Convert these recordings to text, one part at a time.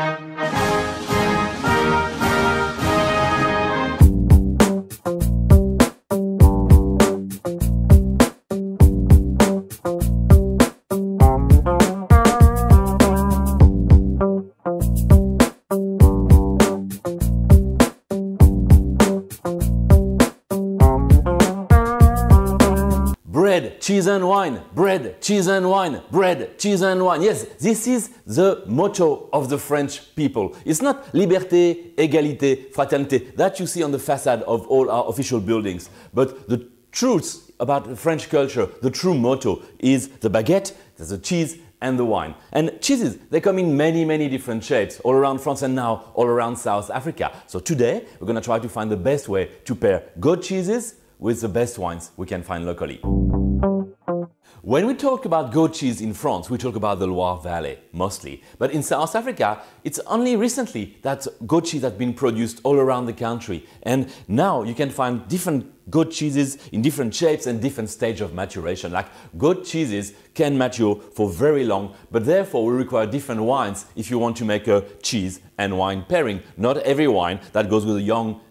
Thank you. cheese and wine, bread, cheese and wine, bread, cheese and wine. Yes, this is the motto of the French people. It's not liberté, égalité, fraternité that you see on the facade of all our official buildings, but the truth about the French culture, the true motto is the baguette, the cheese, and the wine. And cheeses, they come in many, many different shapes all around France and now all around South Africa. So today, we're gonna try to find the best way to pair good cheeses with the best wines we can find locally. When we talk about goat cheese in France, we talk about the Loire Valley mostly. But in South Africa, it's only recently that goat cheese has been produced all around the country. And now you can find different goat cheeses in different shapes and different stage of maturation. Like goat cheeses can mature for very long, but therefore we require different wines if you want to make a cheese and wine pairing. Not every wine that goes with a young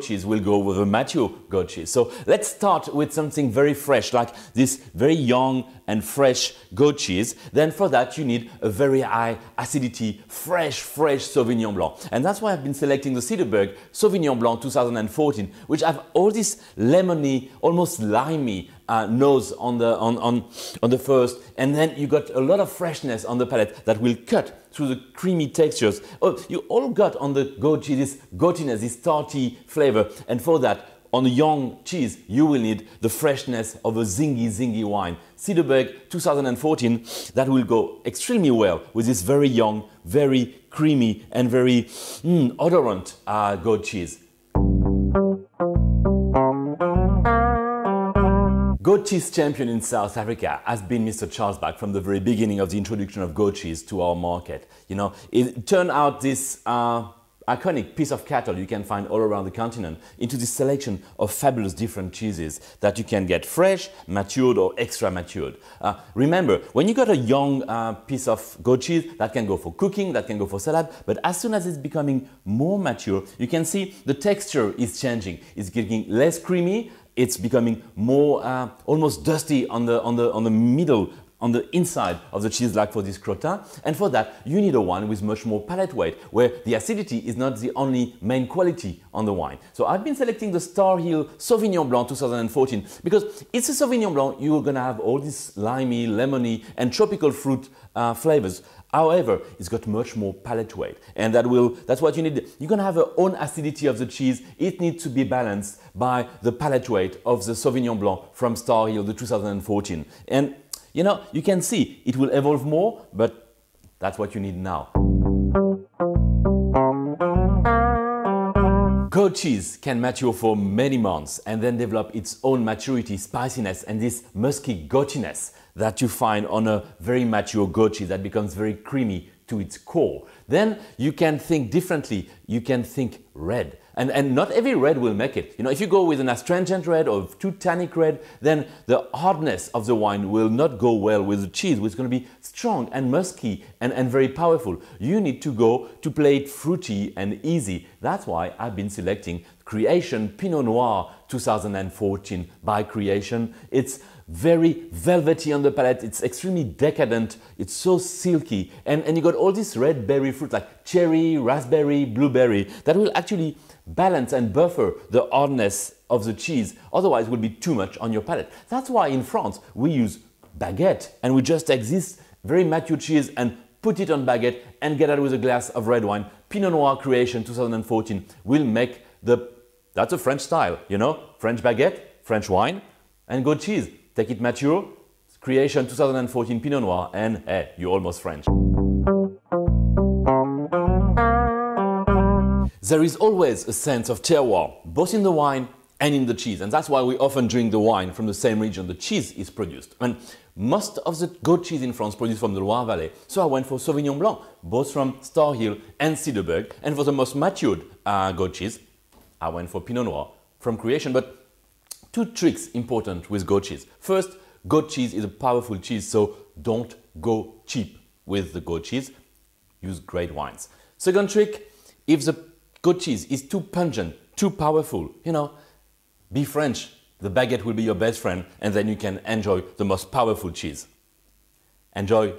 cheese will go with a mature cheese. So let's start with something very fresh, like this very young and fresh goat cheese. Then for that you need a very high acidity, fresh, fresh Sauvignon Blanc. And that's why I've been selecting the Cedarburg Sauvignon Blanc 2014, which have all this lemony, almost limey uh, nose on the, on, on, on the first, and then you got a lot of freshness on the palate that will cut through the creamy textures. Oh, you all got on the goat cheese this goatiness, this tarty flavor, and for that, on a young cheese, you will need the freshness of a zingy, zingy wine. Cederberg 2014, that will go extremely well with this very young, very creamy, and very mm, odorant uh, goat cheese. Goat cheese champion in South Africa has been Mr. Charles Back from the very beginning of the introduction of goat cheese to our market. You know, it turned out this uh, iconic piece of cattle you can find all around the continent into this selection of fabulous different cheeses that you can get fresh, matured or extra matured. Uh, remember, when you got a young uh, piece of goat cheese, that can go for cooking, that can go for salad, but as soon as it's becoming more mature, you can see the texture is changing. It's getting less creamy it's becoming more uh, almost dusty on the, on, the, on the middle, on the inside of the cheese like for this Crota, And for that, you need a wine with much more palate weight, where the acidity is not the only main quality on the wine. So I've been selecting the Star Hill Sauvignon Blanc 2014 because it's a Sauvignon Blanc, you're gonna have all these limey, lemony, and tropical fruit uh, flavors. However, it's got much more palate weight and that will, that's what you need. You're gonna have your own acidity of the cheese. It needs to be balanced by the palate weight of the Sauvignon Blanc from Star Hill, the 2014. And you know, you can see it will evolve more, but that's what you need now. cheese can mature for many months and then develop its own maturity, spiciness, and this musky goatiness that you find on a very mature goat cheese that becomes very creamy to its core. Then you can think differently you can think red. And, and not every red will make it. You know, if you go with an astringent red or too tannic red, then the hardness of the wine will not go well with the cheese, which is going to be strong and musky and, and very powerful. You need to go to play it fruity and easy. That's why I've been selecting Creation Pinot Noir 2014 by Creation. It's very velvety on the palate. It's extremely decadent. It's so silky. And, and you got all this red berry fruit like cherry, raspberry, blueberry that will actually balance and buffer the hardness of the cheese. Otherwise, it would be too much on your palate. That's why in France, we use baguette and we just exist this very mature cheese and put it on baguette and get out with a glass of red wine. Pinot Noir Creation 2014 will make the, that's a French style, you know, French baguette, French wine, and goat cheese. Take it mature, Creation 2014 Pinot Noir, and hey, you're almost French. there is always a sense of terroir, both in the wine and in the cheese. And that's why we often drink the wine from the same region the cheese is produced. And most of the goat cheese in France produced from the Loire Valley. So I went for Sauvignon Blanc, both from Star Hill and Cederberg. And for the most matured uh, goat cheese, I went for Pinot Noir from creation. But two tricks important with goat cheese. First, goat cheese is a powerful cheese, so don't go cheap with the goat cheese. Use great wines. Second trick, if the Goat cheese is too pungent, too powerful. You know, be French. The baguette will be your best friend, and then you can enjoy the most powerful cheese. Enjoy